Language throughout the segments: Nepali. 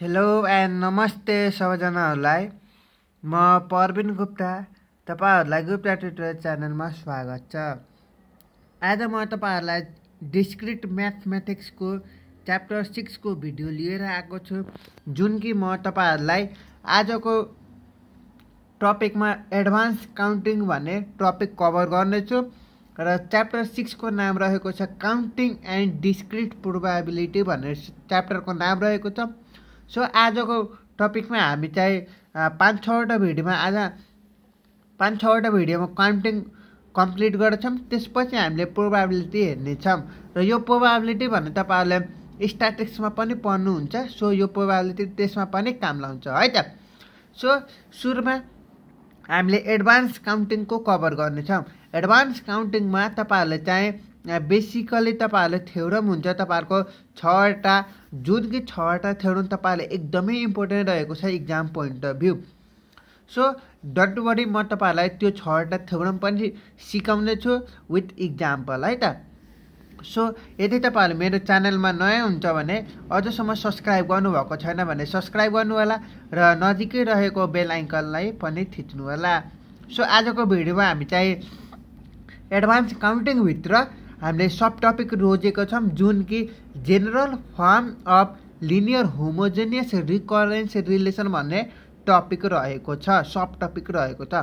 हेलो एन्ड नमस्ते सबैजनाहरूलाई म परविन गुप्ता तपाईँहरूलाई गुप्ता ट्युटोरियल च्यानलमा स्वागत छ आज म तपाईँहरूलाई डिस्क्रिट म्याथमेटिक्सको च्याप्टर सिक्सको भिडियो लिएर आएको छु जुन कि म तपाईँहरूलाई आजको टपिकमा एडभान्स काउन्टिङ भन्ने टपिक कभर गर्नेछु र च्याप्टर सिक्सको नाम रहेको छ काउन्टिङ एन्ड डिस्क्रिट प्रोभाबिलिटी भन्ने च्याप्टरको नाम रहेको छ सो आजको टपिकमा हामी चाहिँ पाँच छवटा भिडियोमा आज पाँच छवटा भिडियोमा काउन्टिङ कम्प्लिट गर्छौँ त्यसपछि हामीले प्रोभाबिलिटी हेर्नेछौँ र यो प्रोभाबिलिटी भने तपाईँहरूले स्ट्याटिक्समा पनि पढ्नुहुन्छ सो यो प्रोभाबिलिटी त्यसमा पनि काम लाउँछ है त सो सुरुमा हामीले एडभान्स काउन्टिङको कभर गर्नेछौँ एडभान्स काउन्टिङमा तपाईँहरूले चाहिँ बेसिकली तपाईँहरूले थ्योरम हुन्छ तपाईँहरूको छवटा जुन कि छवटा थ्योरम तपाईँहरूले एकदमै इम्पोर्टेन्ट रहेको छ exam point of view so डट वरी म तपाईँहरूलाई त्यो छवटा थ्योरम पनि सिकाउनेछु विथ इक्जाम्पल है त सो यदि तपाईँहरू मेरो च्यानलमा नयाँ हुन्छ भने अझसम्म सब्सक्राइब गर्नुभएको छैन भने सब्सक्राइब गर्नुहोला र नजिकै रहेको बेल आइकनलाई पनि थिच्नुहोला सो आजको भिडियोमा हामी चाहिँ एडभान्स काउन्टिङभित्र हामीले सब टपिक रोजेको छौँ जुन कि general form of linear homogeneous recurrence relation भन्ने टपिक रहेको छ सब टपिक रहेको छ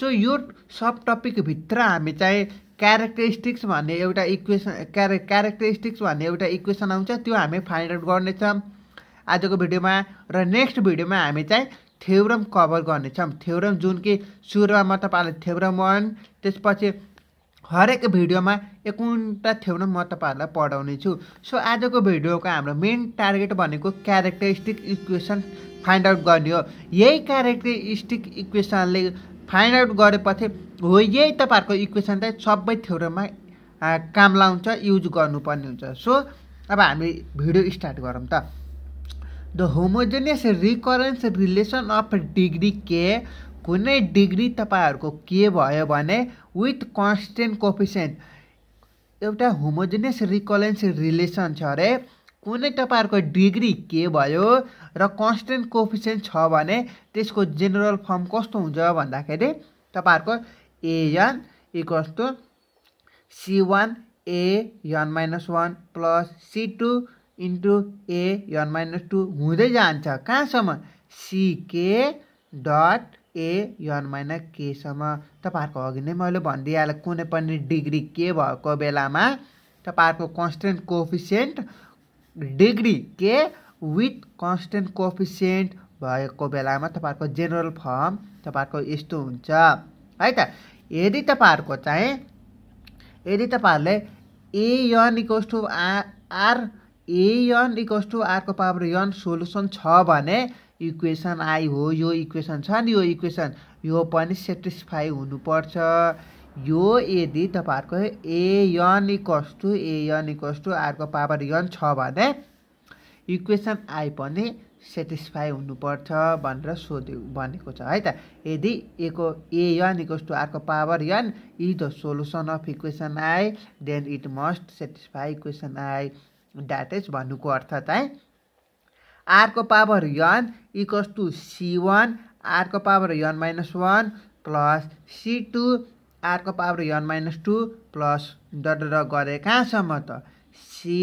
सो यो सब टपिकभित्र हामी चाहिँ क्यारेक्टरिस्टिक्स भन्ने एउटा इक्वेसन क्यारे क्यारेक्टरिस्टिक्स भन्ने एउटा इक्वेसन आउँछ त्यो हामी फाइन्ड आउट गर्नेछौँ आजको भिडियोमा र नेक्स्ट भिडियोमा हामी चाहिँ थ्योरम कभर गर्नेछौँ थ्योरम जुन कि सुरुमा म तपाईँलाई थ्योरम वान त्यसपछि हरेक भिडियोमा एकुन्टा थ्योरम म तपाईँहरूलाई पढाउने छु सो आजको भिडियोको हाम्रो मेन टार्गेट भनेको क्यारेक्टरिस्टिक इक्वेसन फाइन्ड आउट गर्ने हो यही क्यारेक्टरिस्टिक इक्वेसनले फाइन्ड आउट गरेपछि हो यही तपाईँहरूको इक्वेसन चाहिँ सबै थ्योरममा काम लाउँछ युज गर्नुपर्ने हुन्छ सो अब हामी भिडियो स्टार्ट गरौँ त the homogeneous recurrence relation of degree k कुनै डिग्री तपाईँहरूको के भयो भने विथ कन्सटेन्ट कोफिसियन्ट एउटा होमोजेनियस रिकलेन्स रिलेसन छ अरे कुनै तपाईँहरूको डिग्री के भयो र कन्सटेन्ट कोफिसियन्ट छ भने त्यसको जेनरल फर्म कस्तो हुन्छ भन्दाखेरि तपाईँहरूको a n equals to C one a n minus one plus C two into a n minus two हुँदै जान्छ कहाँसम्म सिके डट ए यन माइनस केसम्म तपाईँहरूको अघि नै मैले भनिदिइहालेँ कुनै पनि डिग्री के भएको बेलामा तपाईँहरूको constant coefficient degree k with constant coefficient भएको बेलामा तपाईँहरूको जेनरल फर्म तपाईँहरूको यस्तो हुन्छ है त यदि तपाईँहरूको चाहिँ यदि तपाईँहरूले a n equals to R a n equals to आरको पावर यन सोल्युसन छ भने इक्वेसन आई हो यो इक्वेसन छ नि यो इक्वेसन यो पनि सेटिस्फाई हुनुपर्छ यो यदि तपाईँहरूको a n equals to a n equals to आरको पावर यन छ भने इक्वेसन आई पनि सेटिस्फाई हुनुपर्छ भनेर सोध्यो भनेको छ है त यदि एको एयन इक्वस टु आरको power n is the solution of equation I then it must satisfy equation I that is भन्नुको अर्थ चाहिँ आरको power n equals to C one आरको power n minus one plus C two आरको power n minus two plus dot र गरे कहाँसम्म त सी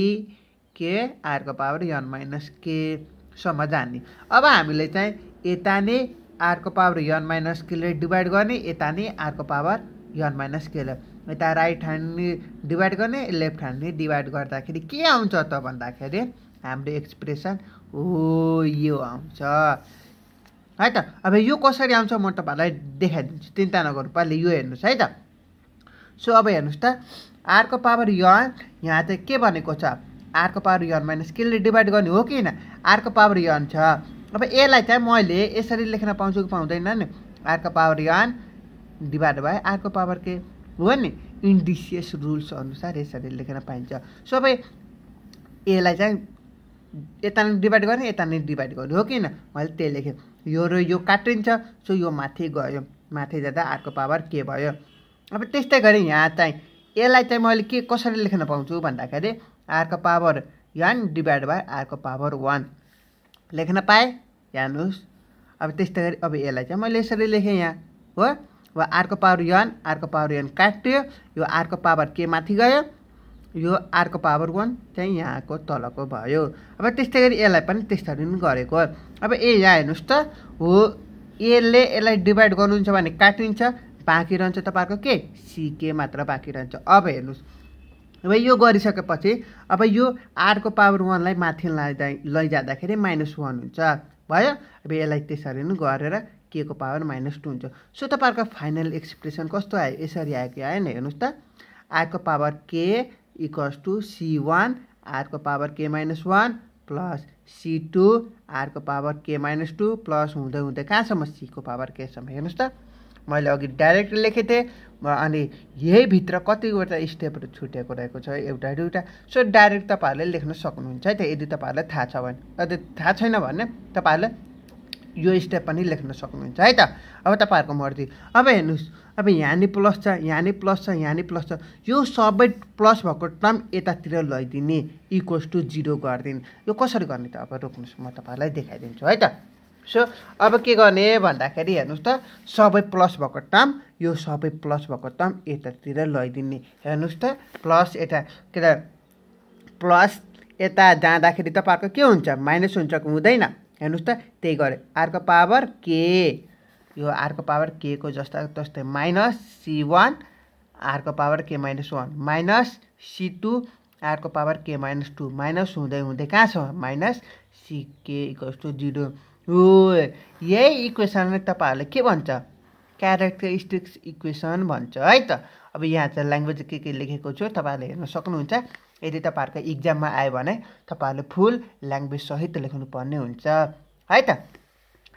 के आरको पावर यन माइनस केसम्म जाने अब हामीले चाहिँ यता नै आरको पावर यन माइनस केले डिभाइड गर्ने यता नै आरको पावर यन माइनस केले यता राइट ह्यान्डले डिभाइड गर्ने लेफ्ट ह्यान्डले डिभाइड गर्दाखेरि के आउँछ त भन्दाखेरि हाम्रो एक्सप्रेसन हो यो आउँछ है त अब यो कसरी आउँछ म तपाईँहरूलाई देखाइदिन्छु चिन्ता नगर पहिले यो हेर्नुहोस् है त सो अब हेर्नुहोस् त आरको पावर यन यहाँ त के भनेको छ आरको पावर यन माइनस केले डिभाइड गर्ने हो कि होइन आरको पावर यन छ अब यसलाई चाहिँ मैले यसरी लेख्न पाउँछु कि पाउँदैन नि आरको पावर यन डिभाइड भयो आरको पावर के हो नि इन्डिसियस रुल्स अनुसार यसरी लेख्न पाइन्छ सबै यसलाई चाहिँ यता डिभाइड गर्ने यता नै डिभाइड गर्ने हो किन मैले त्यही लेखेँ यो र यो काटिन्छ सो यो माथि गयो माथि जाँदा अर्को पावर के भयो अब त्यस्तै गरी यहाँ चाहिँ यसलाई चाहिँ मैले के कसरी लेख्न पाउँछु भन्दाखेरि आरको पावर यान डिभाइड बाई आरको पावर वान लेख्न पाएँ हेर्नुहोस् अब त्यस्तै गरी अब यसलाई चाहिँ मैले यसरी लेखेँ यहाँ हो वा आरको पावर यन आरको पावर यन काटियो यो आरको पावर के माथि गयो यो आरको पावर वान चाहिँ यहाँको तलको भयो अब त्यस्तै गरी यसलाई पनि त्यसरी नै गरेको अब ए यहाँ हेर्नुहोस् त हो एले यसलाई डिभाइड गर्नुहुन्छ भने काटिन्छ बाँकी रहन्छ तपाईँहरूको के सिके मात्र बाँकी रहन्छ अब हेर्नुहोस् अब यो गरिसकेपछि अब यो आरको पावर वानलाई माथि लैजा लैजाँदाखेरि माइनस वान हुन्छ भयो अब यसलाई त्यसरी नै गरेर के को पावर माइनस टू हुन्छ सो तपाईँहरूको फाइनल एक्सप्रेसन कस्तो आयो यसरी आयो कि आएन हेर्नुहोस् त आरको power k equals to C one आरको power k minus one plus C two आरको power k minus two plus हुँदै हुँदै कहाँसम्म सीको पावर केसम्म हेर्नुहोस् त मैले अघि डाइरेक्ट लेखेको थिएँ अनि यहीभित्र कतिवटा स्टेपहरू छुटेको रहेको छ एउटा दुईवटा सो डाइरेक्ट तपाईँहरूले लेख्न सक्नुहुन्छ है त यदि तपाईँहरूलाई थाहा छ भने यदि थाहा छैन भने तपाईँहरूले यो स्टेप पनि लेख्न सक्नुहुन्छ है त अब तपाईँहरूको मर्जी अब हेर्नुहोस् अब यहाँ नि प्लस छ यहाँ नि प्लस छ यहाँ नि प्लस छ यो सबै प्लस भएको टर्म यतातिर लैदिने इक्वल्स टु जिरो गरिदिने यो कसरी गर्ने त अब रोक्नुहोस् म तपाईँहरूलाई देखाइदिन्छु है त सो अब के गर्ने भन्दाखेरि हेर्नुहोस् त सबै प्लस भएको टर्म यो सबै प्लस भएको टर्म यतातिर लैदिने हेर्नुहोस् त प्लस यता के अरे प्लस यता जाँदाखेरि तपाईँहरूको के हुन्छ माइनस हुन्छ हुँदैन हेर्नुहोस् त त्यही गरेँ अर्को पावर के यो आरको पावर के को जस्ता जस्तै माइनस सी वान आरको power k minus one minus c two आरको power k minus two minus हुँदै हुँदै कहाँ छ minus c k equals to zero हो यही इक्वेसनले तपाईँहरूले के भन्छ क्यारेक्टरिस्टिक्स इक्वेसन भन्छ है त अब यहाँ चाहिँ ल्याङ्ग्वेज के के लेखेको छु तपाईँहरूले हेर्न सक्नुहुन्छ यदि तपाईँहरूको इक्जाममा आयो भने तपाईँहरूले फुल ल्याङ्ग्वेज सहित लेख्नुपर्ने हुन्छ है त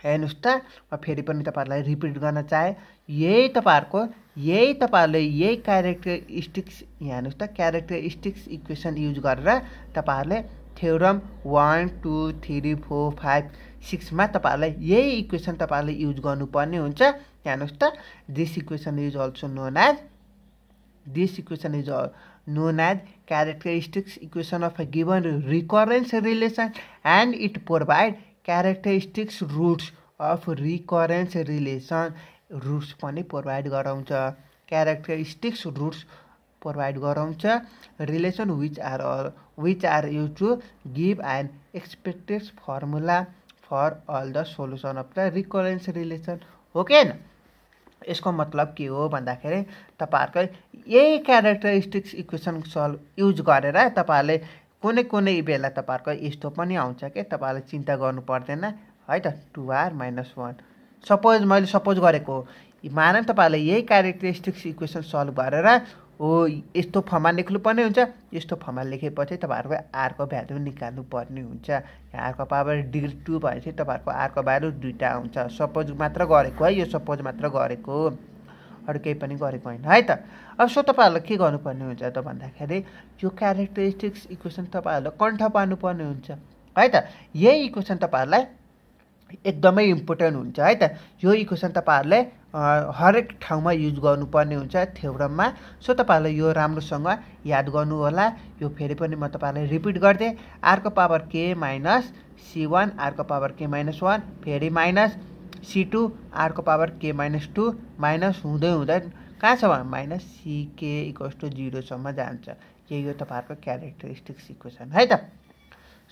हेर्नुहोस् त म फेरि पनि तपाईँहरूलाई रिपिट गर्न चाहेँ यही तपाईँहरूको यही तपाईँहरूले यही क्यारेक्टरिस्टिक्स हेर्नुहोस् त क्यारेक्टरिस्टिक्स इक्वेसन युज गरेर तपाईँहरूले theorem one two three four five सिक्समा तपाईँहरूलाई यही इक्वेसन तपाईँहरूले युज गर्नुपर्ने हुन्छ हेर्नुहोस् त this equation is also known as this equation is known as characteristics equation of a given recurrence relation and it provide characteristics roots of recurrence relation roots पनि प्रोभाइड गराउँछ क्यारेक्टरिस्टिक्स रुट्स प्रोभाइड गराउँछ relation which are all which are you to give and expected formula for all the solution of the recurrence relation okay न यसको मतलब के हो भन्दाखेरि तपाईँहरूको यही क्यारेक्टरिस्टिक्स इक्वेसन सल्भ युज गरेर तपाईँहरूले कुनै कुनै बेला तपाईँहरूको यस्तो पनि आउँछ कि तपाईँहरूलाई चिन्ता गर्नु पर्दैन है त to r minus one suppose मैले सपोज गरेको मानव तपाईँहरूले यही क्यारेक्टरिस्टिक्स इक्वेसन सल्भ गरेर हो यस्तो फर्ममा लेख्नु पर्ने हुन्छ यस्तो फर्ममा लेखेपछि तपाईँहरूको आरको भ्यालु निकाल्नु पर्ने हुन्छ आरको पावर डिग्री टू भएपछि तपाईँहरूको आरको भ्यालु दुइटा हुन्छ सपोज मात्र गरेको है यो सपोज मात्र गरेको हो अरू केही पनि गरेको होइन है त अब सो तपाईँहरूलाई के गर्नुपर्ने हुन्छ त भन्दाखेरि यो क्यारेक्टरिस्टिक्स इक्वेसन तपाईँहरूलाई कण्ठ पार्नुपर्ने हुन्छ है त यही इक्वेसन तपाईँहरूलाई एकदमै इम्पोर्टेन्ट हुन्छ है त यो इक्वेसन तपाईँहरूले हरेक ठाउँमा युज गर्नुपर्ने हुन्छ थ्योरममा सो तपाईँहरूले यो राम्रोसँग याद गर्नु होला यो फेरि पनि म तपाईँहरूलाई रिपिट गरिदिएँ आर्को power k minus c one आर्को पावर के माइनस वान फेरि माइनस सी टू आरको power k minus two minus हुँदै हुँदै कहाँ छ भने माइनस सिके इक्वल्स टू जिरोसम्म जान्छ यही हो तपाईँहरूको क्यारेक्टरिस्टिक इक्वेसन है त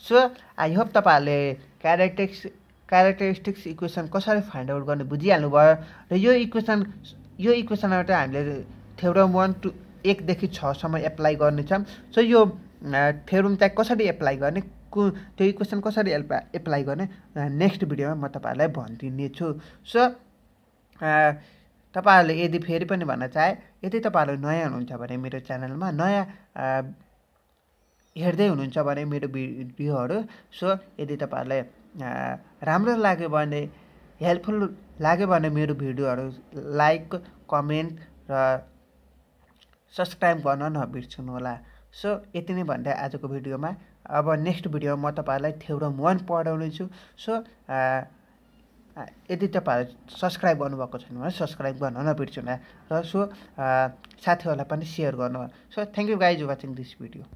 सो आई होप तपाईँहरूले क्यारेक्टरिक्स क्यारेक्टरिस्टिक्स इक्वेसन कसरी फाइन्ड आउट गर्ने बुझिहाल्नु भयो र यो इक्वेसन यो इक्वेसनबाट हामीले थ्योरम वान टू एकदेखि छसम्म एप्लाई गर्नेछौँ सो यो थ्योरम चाहिँ कसरी एप्लाई गर्ने को त्यही क्वेसन कसरी एल्पा एप्लाई गर्ने नेक्स्ट भिडियोमा म तपाईँहरूलाई भनिदिने छु सो तपाईँहरूले यदि फेरि पनि भन्न चाहे यदि तपाईँहरू नयाँ हुनुहुन्छ भने मेरो च्यानलमा नयाँ हेर्दै हुनुहुन्छ भने मेरो भिडियोहरू सो यदि तपाईँहरूलाई राम्रो लाग्यो भने हेल्पफुल लाग्यो भने मेरो भिडियोहरू लाइक कमेन्ट र सब्सक्राइब गर्न नबिर्सनु होला सो यति नै भन्दै आजको भिडियोमा अब नेक्स्ट भिडियोमा म तपाईँहरूलाई थ्योरम वान पढाउने छु सो यदि तपाईँहरू सब्सक्राइब गर्नुभएको छैन भने सब्सक्राइब गर्न नबिर्सनु र सो साथीहरूलाई पनि सेयर गर्नु so thank you guys watching this video